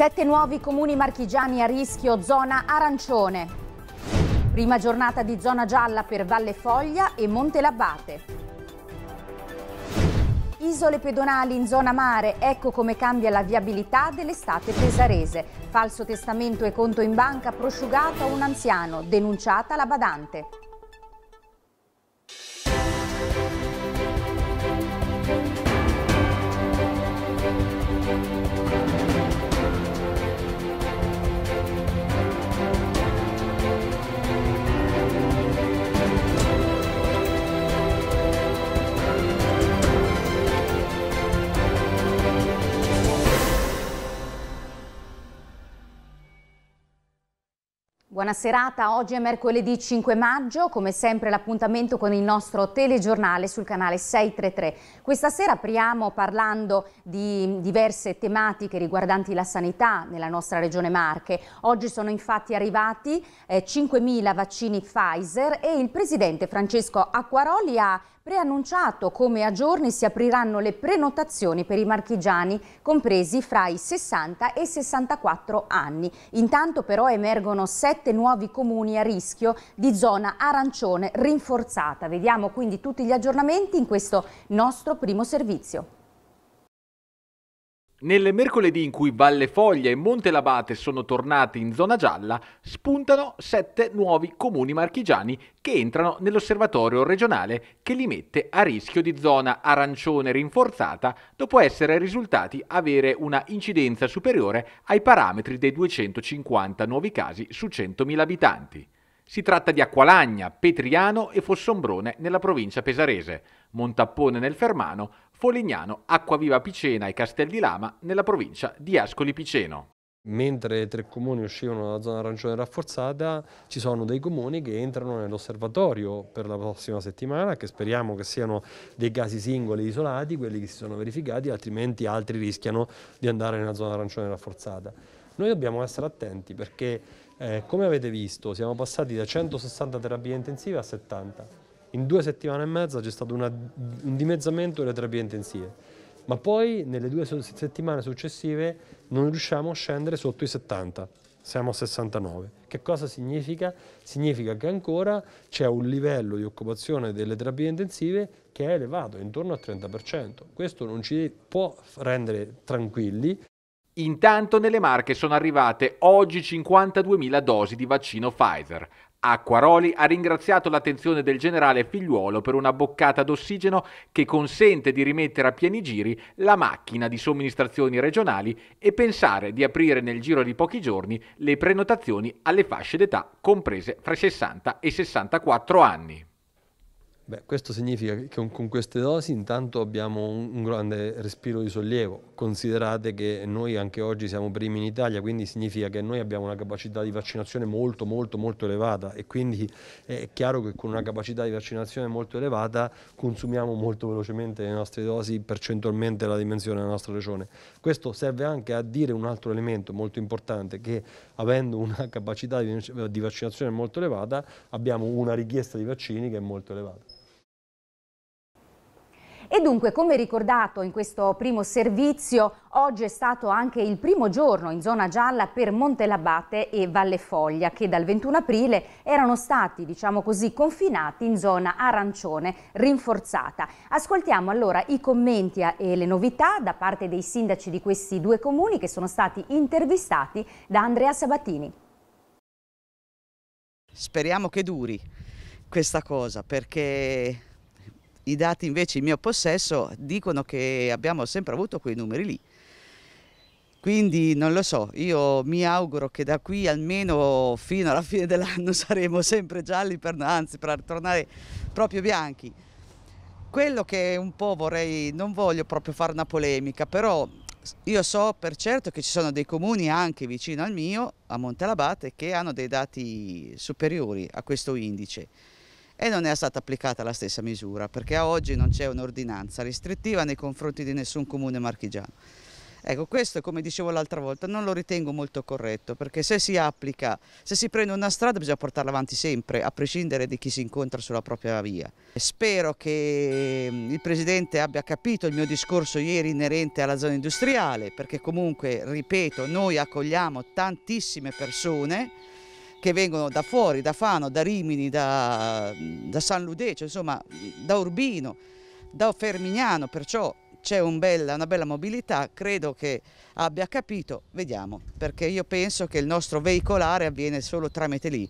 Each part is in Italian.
Sette nuovi comuni marchigiani a rischio zona arancione. Prima giornata di zona gialla per Valle Foglia e Monte Labbate. Isole pedonali in zona mare, ecco come cambia la viabilità dell'estate pesarese. Falso testamento e conto in banca prosciugato a un anziano, denunciata la badante. Buona serata, oggi è mercoledì 5 maggio, come sempre l'appuntamento con il nostro telegiornale sul canale 633. Questa sera apriamo parlando di diverse tematiche riguardanti la sanità nella nostra regione Marche. Oggi sono infatti arrivati eh, 5.000 vaccini Pfizer e il presidente Francesco Acquaroli ha preannunciato come a giorni si apriranno le prenotazioni per i marchigiani compresi fra i 60 e i 64 anni. Intanto però emergono sette nuovi comuni a rischio di zona arancione rinforzata. Vediamo quindi tutti gli aggiornamenti in questo nostro primo servizio. Nel mercoledì in cui Valle Foglia e Labate sono tornati in zona gialla, spuntano sette nuovi comuni marchigiani che entrano nell'osservatorio regionale che li mette a rischio di zona arancione rinforzata dopo essere risultati avere una incidenza superiore ai parametri dei 250 nuovi casi su 100.000 abitanti. Si tratta di Acqualagna, Petriano e Fossombrone nella provincia pesarese, Montappone nel Fermano, Folignano, Acquaviva Picena e Castel di Lama nella provincia di Ascoli Piceno. Mentre tre comuni uscivano dalla zona arancione rafforzata, ci sono dei comuni che entrano nell'osservatorio per la prossima settimana, che speriamo che siano dei casi singoli isolati, quelli che si sono verificati, altrimenti altri rischiano di andare nella zona arancione rafforzata. Noi dobbiamo essere attenti perché, eh, come avete visto, siamo passati da 160 terapie intensive a 70 in due settimane e mezza c'è stato una, un dimezzamento delle terapie intensive ma poi nelle due settimane successive non riusciamo a scendere sotto i 70, siamo a 69. Che cosa significa? Significa che ancora c'è un livello di occupazione delle terapie intensive che è elevato, intorno al 30%. Questo non ci può rendere tranquilli. Intanto nelle Marche sono arrivate oggi 52.000 dosi di vaccino Pfizer. Acquaroli ha ringraziato l'attenzione del generale Figliuolo per una boccata d'ossigeno che consente di rimettere a pieni giri la macchina di somministrazioni regionali e pensare di aprire nel giro di pochi giorni le prenotazioni alle fasce d'età comprese fra i 60 e i 64 anni. Beh, questo significa che con queste dosi intanto abbiamo un grande respiro di sollievo. Considerate che noi anche oggi siamo primi in Italia, quindi significa che noi abbiamo una capacità di vaccinazione molto molto molto elevata e quindi è chiaro che con una capacità di vaccinazione molto elevata consumiamo molto velocemente le nostre dosi percentualmente la dimensione della nostra regione. Questo serve anche a dire un altro elemento molto importante che avendo una capacità di vaccinazione molto elevata abbiamo una richiesta di vaccini che è molto elevata. E dunque, come ricordato in questo primo servizio, oggi è stato anche il primo giorno in zona gialla per Montelabate e Valle Foglia, che dal 21 aprile erano stati, diciamo così, confinati in zona arancione rinforzata. Ascoltiamo allora i commenti e le novità da parte dei sindaci di questi due comuni che sono stati intervistati da Andrea Sabatini. Speriamo che duri questa cosa perché i dati invece in mio possesso dicono che abbiamo sempre avuto quei numeri lì. Quindi non lo so, io mi auguro che da qui almeno fino alla fine dell'anno saremo sempre gialli, per, anzi per tornare proprio bianchi. Quello che un po' vorrei, non voglio proprio fare una polemica, però io so per certo che ci sono dei comuni anche vicino al mio, a Montelabate, che hanno dei dati superiori a questo indice e non è stata applicata la stessa misura perché a oggi non c'è un'ordinanza restrittiva nei confronti di nessun comune marchigiano. Ecco, questo come dicevo l'altra volta non lo ritengo molto corretto perché se si applica, se si prende una strada bisogna portarla avanti sempre a prescindere di chi si incontra sulla propria via. Spero che mm, il Presidente abbia capito il mio discorso ieri inerente alla zona industriale perché comunque, ripeto, noi accogliamo tantissime persone che vengono da fuori, da Fano, da Rimini, da, da San Ludecio, insomma da Urbino, da Fermignano, perciò c'è un una bella mobilità, credo che abbia capito, vediamo, perché io penso che il nostro veicolare avviene solo tramite lì.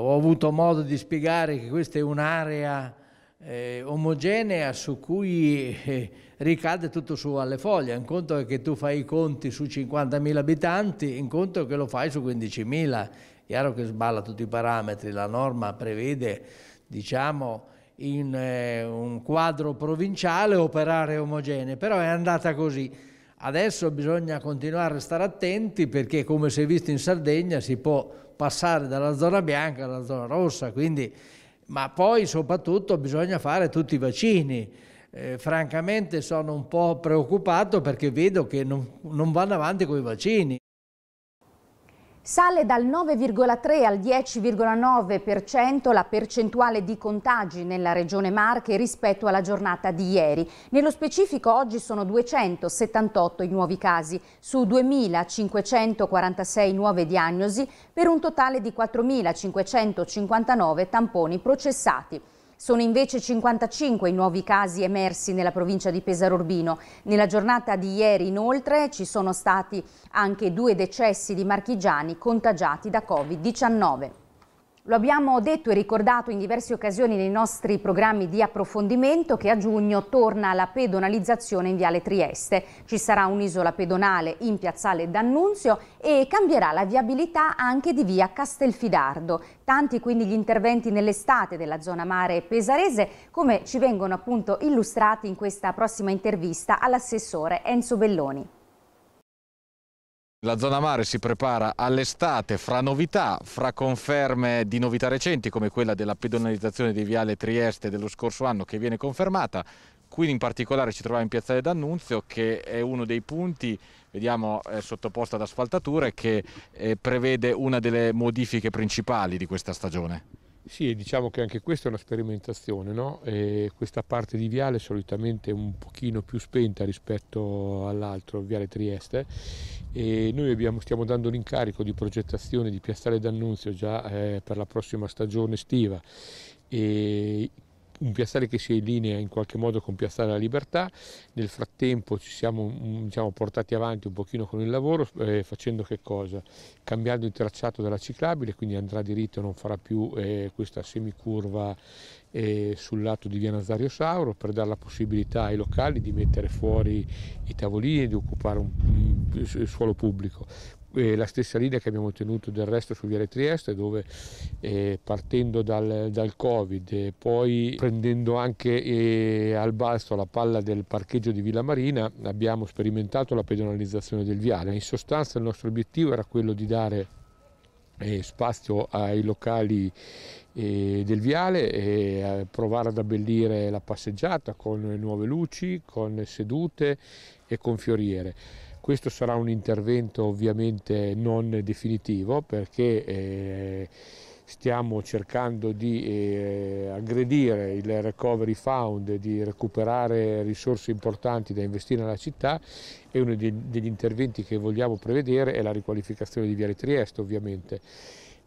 Ho avuto modo di spiegare che questa è un'area eh, omogenea su cui eh, ricade tutto su alle foglie. in conto è che tu fai i conti su 50.000 abitanti, in conto è che lo fai su 15.000 abitanti. Chiaro che sballa tutti i parametri, la norma prevede, diciamo, in eh, un quadro provinciale operare omogenee, però è andata così. Adesso bisogna continuare a stare attenti perché come si è visto in Sardegna si può passare dalla zona bianca alla zona rossa, quindi, ma poi soprattutto bisogna fare tutti i vaccini. Eh, francamente sono un po' preoccupato perché vedo che non, non vanno avanti con i vaccini. Sale dal 9,3 al 10,9% la percentuale di contagi nella regione Marche rispetto alla giornata di ieri. Nello specifico oggi sono 278 i nuovi casi su 2.546 nuove diagnosi per un totale di 4.559 tamponi processati. Sono invece 55 i nuovi casi emersi nella provincia di Pesaro Urbino. Nella giornata di ieri inoltre ci sono stati anche due decessi di marchigiani contagiati da Covid-19. Lo abbiamo detto e ricordato in diverse occasioni nei nostri programmi di approfondimento che a giugno torna la pedonalizzazione in Viale Trieste. Ci sarà un'isola pedonale in Piazzale D'Annunzio e cambierà la viabilità anche di via Castelfidardo. Tanti quindi gli interventi nell'estate della zona mare pesarese come ci vengono appunto illustrati in questa prossima intervista all'assessore Enzo Belloni. La zona mare si prepara all'estate fra novità, fra conferme di novità recenti come quella della pedonalizzazione di Viale Trieste dello scorso anno che viene confermata. Qui in particolare ci troviamo in Piazzale D'Annunzio che è uno dei punti, vediamo è eh, sottoposta ad asfaltature, che eh, prevede una delle modifiche principali di questa stagione. Sì, diciamo che anche questa è una sperimentazione, no? questa parte di viale è solitamente un pochino più spenta rispetto all'altro, viale Trieste, e noi abbiamo, stiamo dando l'incarico di progettazione di Piazzale d'Annunzio già eh, per la prossima stagione estiva e un piazzale che si linea in qualche modo con Piazzale della Libertà, nel frattempo ci siamo diciamo, portati avanti un pochino con il lavoro eh, facendo che cosa? Cambiando il tracciato della ciclabile, quindi andrà diritto e non farà più eh, questa semicurva eh, sul lato di via Nazario Sauro per dare la possibilità ai locali di mettere fuori i tavolini e di occupare un, un, il suolo pubblico eh, la stessa linea che abbiamo tenuto del resto su Viale Trieste dove eh, partendo dal, dal, Covid e poi prendendo anche eh, al balzo la palla del parcheggio di Villa Marina abbiamo sperimentato la pedonalizzazione del viale. In sostanza il nostro obiettivo era quello di dare eh, spazio ai locali eh, del viale e eh, provare ad abbellire la passeggiata con nuove luci, con sedute e con fioriere. Questo sarà un intervento ovviamente non definitivo perché eh, stiamo cercando di eh, aggredire il recovery fund, di recuperare risorse importanti da investire nella città e uno degli interventi che vogliamo prevedere è la riqualificazione di Viale Trieste ovviamente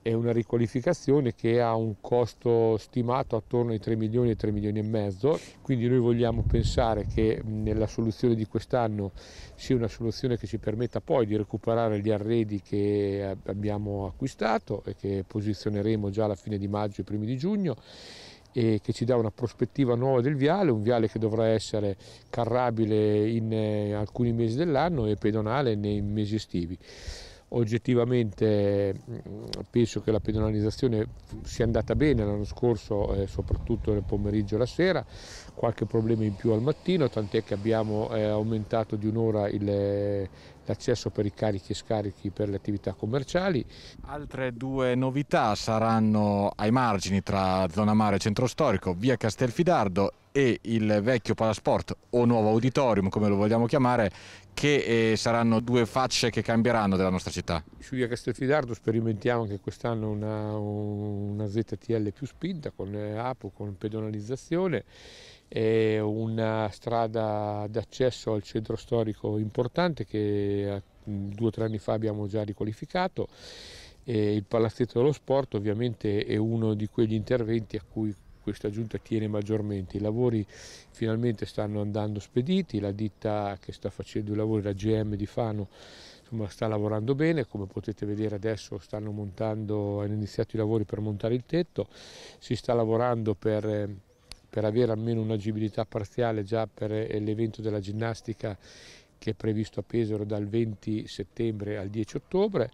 è una riqualificazione che ha un costo stimato attorno ai 3 milioni e 3 milioni e mezzo, quindi noi vogliamo pensare che nella soluzione di quest'anno sia una soluzione che ci permetta poi di recuperare gli arredi che abbiamo acquistato e che posizioneremo già alla fine di maggio e primi di giugno e che ci dà una prospettiva nuova del viale, un viale che dovrà essere carrabile in eh, alcuni mesi dell'anno e pedonale nei mesi estivi oggettivamente mm, penso che la pedonalizzazione sia andata bene l'anno scorso eh, soprattutto nel pomeriggio e la sera qualche problema in più al mattino tant'è che abbiamo eh, aumentato di un'ora l'accesso per i carichi e scarichi per le attività commerciali altre due novità saranno ai margini tra zona mare e centro storico via Castelfidardo e il vecchio Palasport o nuovo auditorium, come lo vogliamo chiamare, che eh, saranno due facce che cambieranno della nostra città. Su via Castelfidardo sperimentiamo anche quest'anno una, una, ZTL più spinta con eh, APO, con pedonalizzazione, è una strada d'accesso al centro storico importante che eh, due o tre anni fa abbiamo già riqualificato. E il palazzetto dello sport ovviamente è uno di quegli interventi a cui questa giunta tiene maggiormente. I lavori finalmente stanno andando spediti, la ditta che sta facendo i lavori, la GM di Fano, insomma, sta lavorando bene, come potete vedere adesso stanno montando, hanno iniziato i lavori per montare il tetto, si sta lavorando per, eh, per avere almeno un'agibilità parziale già per eh, l'evento della ginnastica che è previsto a Pesaro dal 20 settembre al 10 ottobre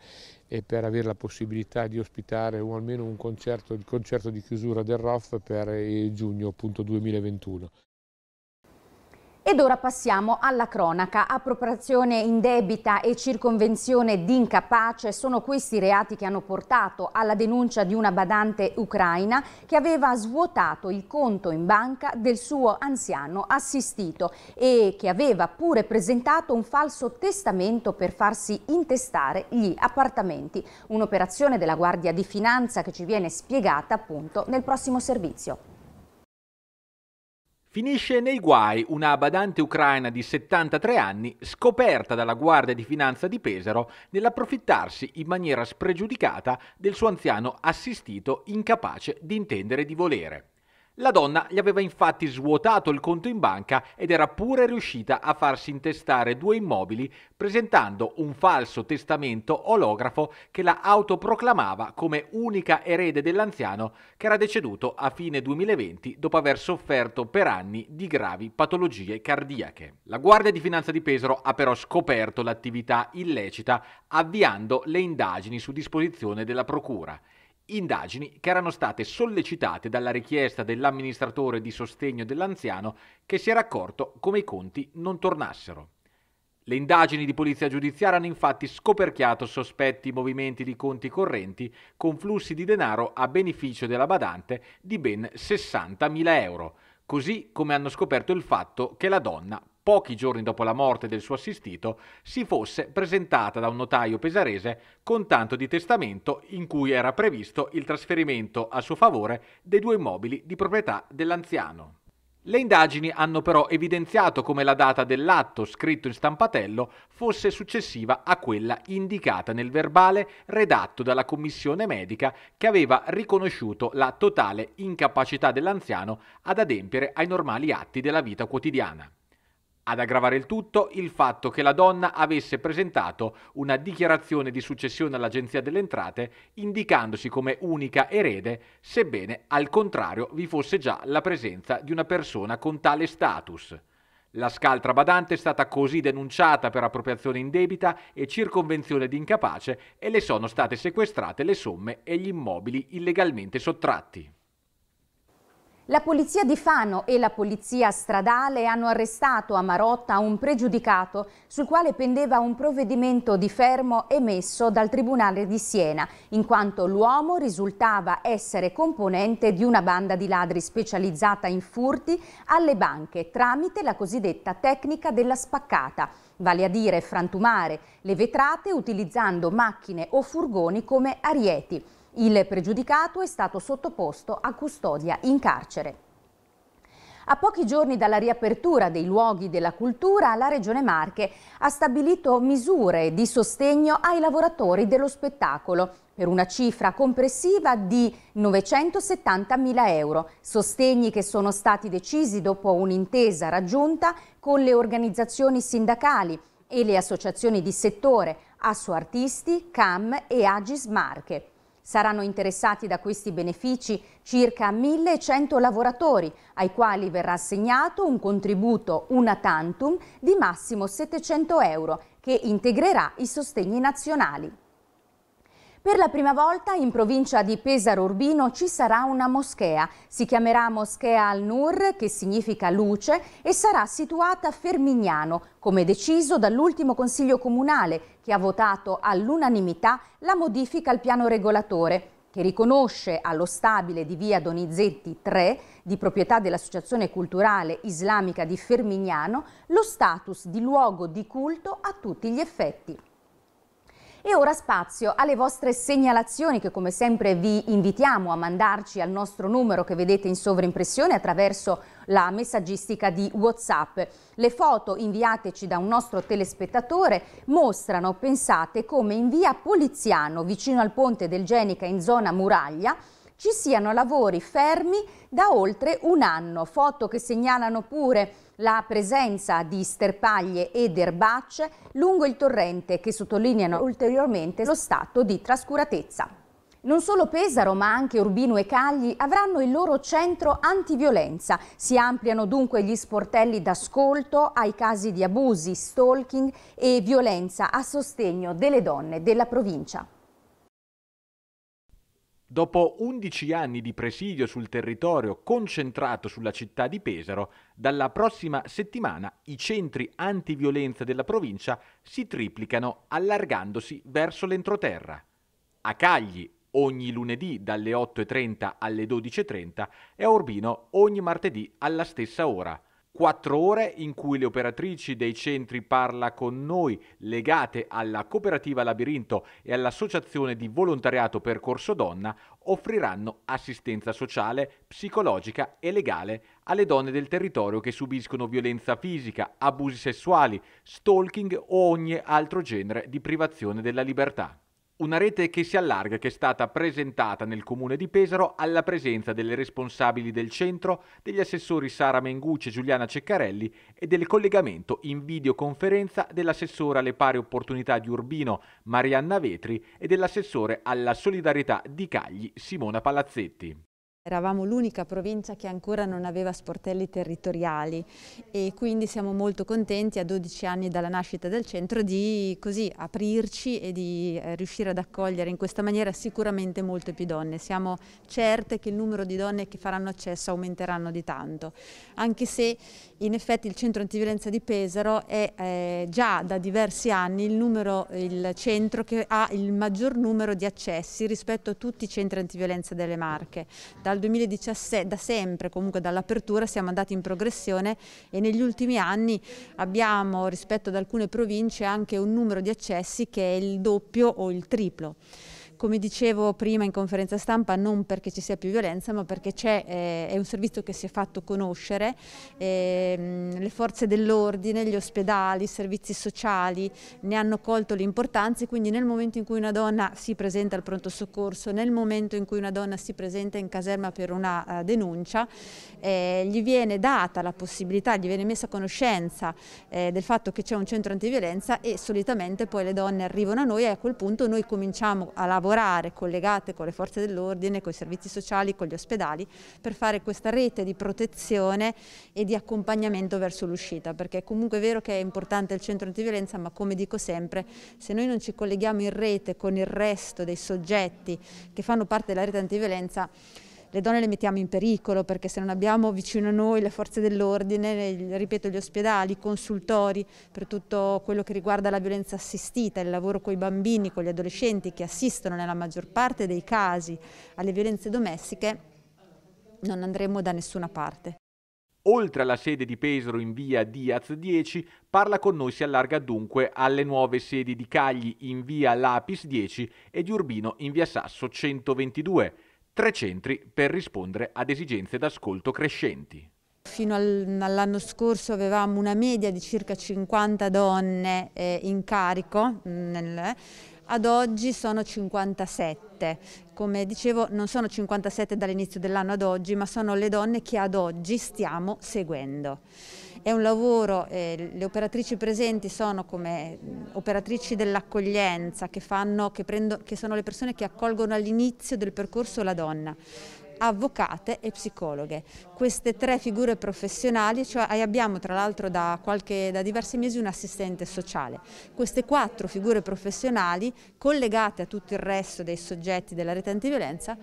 e per avere la possibilità di ospitare un, almeno un concerto, il concerto di chiusura del ROF per giugno appunto, 2021. Ed ora passiamo alla cronaca. Appropriazione indebita e circonvenzione di incapace sono questi reati che hanno portato alla denuncia di una badante ucraina che aveva svuotato il conto in banca del suo anziano assistito e che aveva pure presentato un falso testamento per farsi intestare gli appartamenti. Un'operazione della Guardia di Finanza che ci viene spiegata appunto nel prossimo servizio. Finisce nei guai una badante ucraina di 73 anni scoperta dalla Guardia di Finanza di Pesaro nell'approfittarsi in maniera spregiudicata del suo anziano assistito incapace di intendere di volere. La donna gli aveva infatti svuotato il conto in banca ed era pure riuscita a farsi intestare due immobili presentando un falso testamento olografo che la autoproclamava come unica erede dell'anziano che era deceduto a fine 2020 dopo aver sofferto per anni di gravi patologie cardiache. La Guardia di Finanza di Pesaro ha però scoperto l'attività illecita avviando le indagini su disposizione della Procura Indagini che erano state sollecitate dalla richiesta dell'amministratore di sostegno dell'anziano che si era accorto come i conti non tornassero. Le indagini di polizia giudiziaria hanno infatti scoperchiato sospetti movimenti di conti correnti con flussi di denaro a beneficio della badante di ben 60.000 euro, così come hanno scoperto il fatto che la donna pochi giorni dopo la morte del suo assistito, si fosse presentata da un notaio pesarese con tanto di testamento in cui era previsto il trasferimento a suo favore dei due immobili di proprietà dell'anziano. Le indagini hanno però evidenziato come la data dell'atto scritto in stampatello fosse successiva a quella indicata nel verbale redatto dalla commissione medica che aveva riconosciuto la totale incapacità dell'anziano ad adempiere ai normali atti della vita quotidiana. Ad aggravare il tutto il fatto che la donna avesse presentato una dichiarazione di successione all'Agenzia delle Entrate indicandosi come unica erede, sebbene al contrario vi fosse già la presenza di una persona con tale status. La scaltra badante è stata così denunciata per appropriazione indebita e circonvenzione di incapace e le sono state sequestrate le somme e gli immobili illegalmente sottratti. La polizia di Fano e la polizia stradale hanno arrestato a Marotta un pregiudicato sul quale pendeva un provvedimento di fermo emesso dal Tribunale di Siena, in quanto l'uomo risultava essere componente di una banda di ladri specializzata in furti alle banche tramite la cosiddetta tecnica della spaccata, vale a dire frantumare le vetrate utilizzando macchine o furgoni come arieti. Il pregiudicato è stato sottoposto a custodia in carcere. A pochi giorni dalla riapertura dei luoghi della cultura, la Regione Marche ha stabilito misure di sostegno ai lavoratori dello spettacolo per una cifra complessiva di 970.000 euro, sostegni che sono stati decisi dopo un'intesa raggiunta con le organizzazioni sindacali e le associazioni di settore, Assoartisti, CAM e Agis Marche. Saranno interessati da questi benefici circa 1100 lavoratori, ai quali verrà assegnato un contributo una tantum di massimo 700 euro, che integrerà i sostegni nazionali. Per la prima volta in provincia di Pesaro Urbino ci sarà una moschea. Si chiamerà Moschea al-Nur, che significa luce, e sarà situata a Fermignano, come deciso dall'ultimo Consiglio Comunale, che ha votato all'unanimità la modifica al piano regolatore che riconosce allo stabile di via Donizetti 3, di proprietà dell'Associazione Culturale Islamica di Fermignano, lo status di luogo di culto a tutti gli effetti. E ora spazio alle vostre segnalazioni che come sempre vi invitiamo a mandarci al nostro numero che vedete in sovrimpressione attraverso la messaggistica di Whatsapp. Le foto inviateci da un nostro telespettatore mostrano, pensate, come in via Poliziano, vicino al ponte del Genica in zona muraglia, ci siano lavori fermi da oltre un anno. Foto che segnalano pure la presenza di sterpaglie ed erbacce lungo il torrente che sottolineano ulteriormente lo stato di trascuratezza. Non solo Pesaro ma anche Urbino e Cagli avranno il loro centro antiviolenza. Si ampliano dunque gli sportelli d'ascolto ai casi di abusi, stalking e violenza a sostegno delle donne della provincia dopo 11 anni di presidio sul territorio concentrato sulla città di Pesaro, dalla prossima settimana i centri antiviolenza della provincia si triplicano allargandosi verso l'entroterra. A Cagli, ogni lunedì dalle 8.30 alle 12.30 e a Urbino ogni martedì alla stessa ora. Quattro ore in cui le operatrici dei centri Parla con noi, legate alla cooperativa Labirinto e all'associazione di volontariato Percorso Donna, offriranno assistenza sociale, psicologica e legale alle donne del territorio che subiscono violenza fisica, abusi sessuali, stalking o ogni altro genere di privazione della libertà. Una rete che si allarga che è stata presentata nel comune di Pesaro alla presenza delle responsabili del centro, degli assessori Sara Mengucci e Giuliana Ceccarelli e del collegamento in videoconferenza dell'assessore alle pari opportunità di Urbino Marianna Vetri e dell'assessore alla solidarietà di Cagli Simona Palazzetti. Eravamo l'unica provincia che ancora non aveva sportelli territoriali e quindi siamo molto contenti a 12 anni dalla nascita del centro di così aprirci e di eh, riuscire ad accogliere in questa maniera sicuramente molte più donne. Siamo certe che il numero di donne che faranno accesso aumenteranno di tanto, anche se in effetti il centro antiviolenza di Pesaro è eh, già da diversi anni il, numero, il centro che ha il maggior numero di accessi rispetto a tutti i centri antiviolenza delle Marche. Da dal 2017, da sempre comunque dall'apertura siamo andati in progressione e negli ultimi anni abbiamo rispetto ad alcune province anche un numero di accessi che è il doppio o il triplo come dicevo prima in conferenza stampa, non perché ci sia più violenza, ma perché è, eh, è un servizio che si è fatto conoscere, eh, le forze dell'ordine, gli ospedali, i servizi sociali ne hanno colto l'importanza e quindi nel momento in cui una donna si presenta al pronto soccorso, nel momento in cui una donna si presenta in caserma per una uh, denuncia, eh, gli viene data la possibilità, gli viene messa a conoscenza eh, del fatto che c'è un centro antiviolenza e solitamente poi le donne arrivano a noi e a quel punto noi cominciamo a lavorare lavorare collegate con le forze dell'ordine, con i servizi sociali, con gli ospedali, per fare questa rete di protezione e di accompagnamento verso l'uscita, perché è comunque vero che è importante il centro antiviolenza, ma come dico sempre, se noi non ci colleghiamo in rete con il resto dei soggetti che fanno parte della rete antiviolenza, le donne le mettiamo in pericolo perché se non abbiamo vicino a noi le forze dell'ordine, ripeto, gli ospedali, i consultori per tutto quello che riguarda la violenza assistita, il lavoro con i bambini, con gli adolescenti che assistono nella maggior parte dei casi alle violenze domestiche, non andremo da nessuna parte. Oltre alla sede di Pesaro in via Diaz 10, Parla con noi si allarga dunque alle nuove sedi di Cagli in via Lapis 10 e di Urbino in via Sasso 122 tre centri per rispondere ad esigenze d'ascolto crescenti. Fino all'anno scorso avevamo una media di circa 50 donne eh, in carico, mm, ad oggi sono 57. Come dicevo non sono 57 dall'inizio dell'anno ad oggi, ma sono le donne che ad oggi stiamo seguendo. È un lavoro, eh, le operatrici presenti sono come mm, operatrici dell'accoglienza, che, che, che sono le persone che accolgono all'inizio del percorso la donna avvocate e psicologhe. Queste tre figure professionali, cioè abbiamo tra l'altro da, da, diversi mesi un assistente sociale. Queste quattro figure professionali collegate a tutto il resto dei soggetti della rete antiviolenza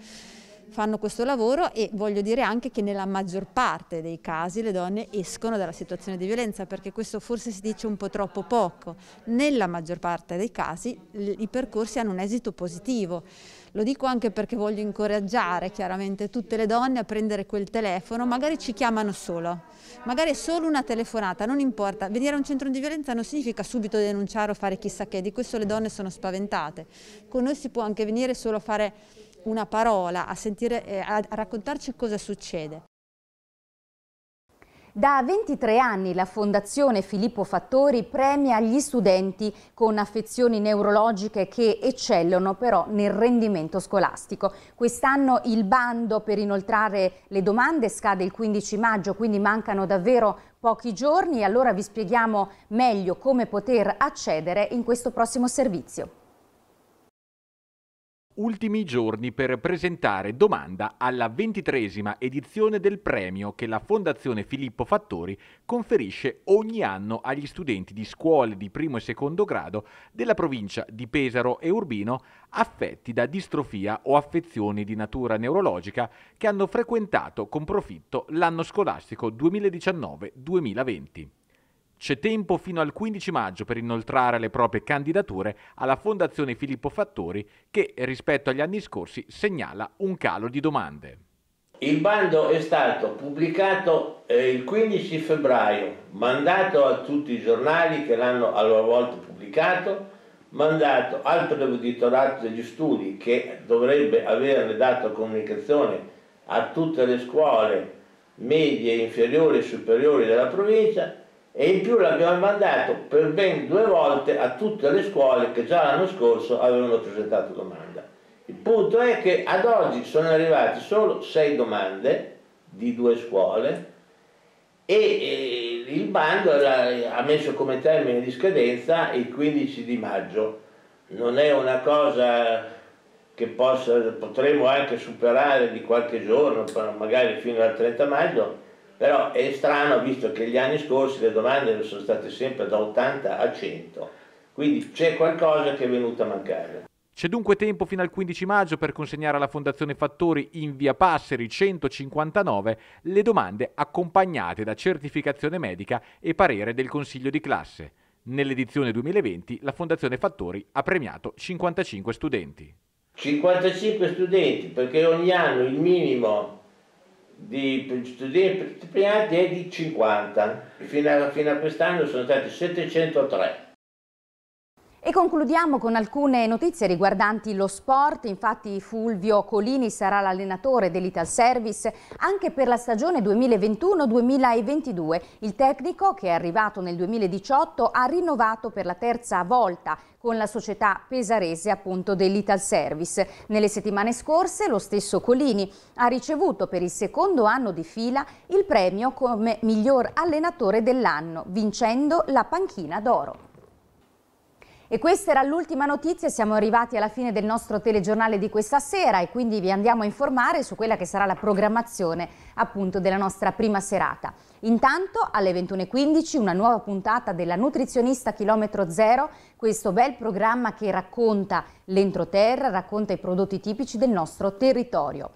fanno questo lavoro e voglio dire anche che nella maggior parte dei casi le donne escono dalla situazione di violenza perché questo forse si dice un po' troppo poco. Nella maggior parte dei casi i percorsi hanno un esito positivo. Lo dico anche perché voglio incoraggiare chiaramente tutte le donne a prendere quel telefono, magari ci chiamano solo, magari è solo una telefonata, non importa. Venire a un centro di violenza non significa subito denunciare o fare chissà che, di questo le donne sono spaventate. Con noi si può anche venire solo a fare una parola, a, sentire, eh, a raccontarci cosa succede. Da 23 anni la Fondazione Filippo Fattori premia gli studenti con affezioni neurologiche che eccellono però nel rendimento scolastico. Quest'anno il bando per inoltrare le domande scade il 15 maggio, quindi mancano davvero pochi giorni allora vi spieghiamo meglio come poter accedere in questo prossimo servizio. Ultimi giorni per presentare domanda alla ventitresima edizione del premio che la Fondazione Filippo Fattori conferisce ogni anno agli studenti di scuole di primo e secondo grado della provincia di Pesaro e Urbino affetti da distrofia o affezioni di natura neurologica che hanno frequentato con profitto l'anno scolastico 2019-2020. C'è tempo fino al 15 maggio per inoltrare le proprie candidature alla Fondazione Filippo Fattori che rispetto agli anni scorsi segnala un calo di domande. Il bando è stato pubblicato eh, il 15 febbraio, mandato a tutti i giornali che l'hanno a loro volta pubblicato, mandato al Provveditorato degli Studi che dovrebbe averne dato comunicazione a tutte le scuole medie, inferiori e superiori della provincia e in più l'abbiamo mandato per ben due volte a tutte le scuole che già l'anno scorso avevano presentato domanda. Il punto è che ad oggi sono arrivate solo sei domande di due scuole e il bando ha messo come termine di scadenza il 15 di maggio. Non è una cosa che possa, potremo anche superare di qualche giorno, magari fino al 30 maggio, però è strano visto che gli anni scorsi le domande sono state sempre da 80 a 100, quindi c'è qualcosa che è venuto a mancare. C'è dunque tempo fino al 15 maggio per consegnare alla Fondazione Fattori in via Passeri 159 le domande accompagnate da certificazione medica e parere del Consiglio di classe. Nell'edizione 2020 la Fondazione Fattori ha premiato 55 studenti. 55 studenti perché ogni anno il minimo di cittadini priati è di 50, fino a, fino a quest'anno sono stati 703. E concludiamo con alcune notizie riguardanti lo sport, infatti Fulvio Colini sarà l'allenatore dell'Ital Service anche per la stagione 2021-2022. Il tecnico, che è arrivato nel 2018, ha rinnovato per la terza volta con la società pesarese appunto dell'Ital Service. Nelle settimane scorse lo stesso Colini ha ricevuto per il secondo anno di fila il premio come miglior allenatore dell'anno, vincendo la panchina d'oro. E questa era l'ultima notizia, siamo arrivati alla fine del nostro telegiornale di questa sera e quindi vi andiamo a informare su quella che sarà la programmazione appunto della nostra prima serata. Intanto alle 21.15 una nuova puntata della nutrizionista chilometro zero, questo bel programma che racconta l'entroterra, racconta i prodotti tipici del nostro territorio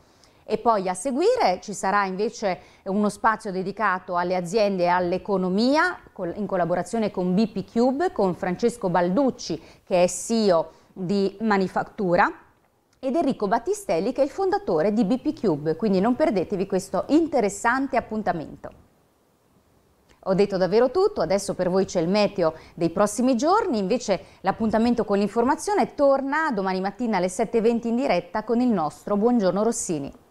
e poi a seguire ci sarà invece uno spazio dedicato alle aziende e all'economia in collaborazione con BP Cube, con Francesco Balducci che è CEO di Manifattura ed Enrico Battistelli che è il fondatore di BP Cube, quindi non perdetevi questo interessante appuntamento. Ho detto davvero tutto, adesso per voi c'è il meteo dei prossimi giorni, invece l'appuntamento con l'informazione torna domani mattina alle 7.20 in diretta con il nostro Buongiorno Rossini.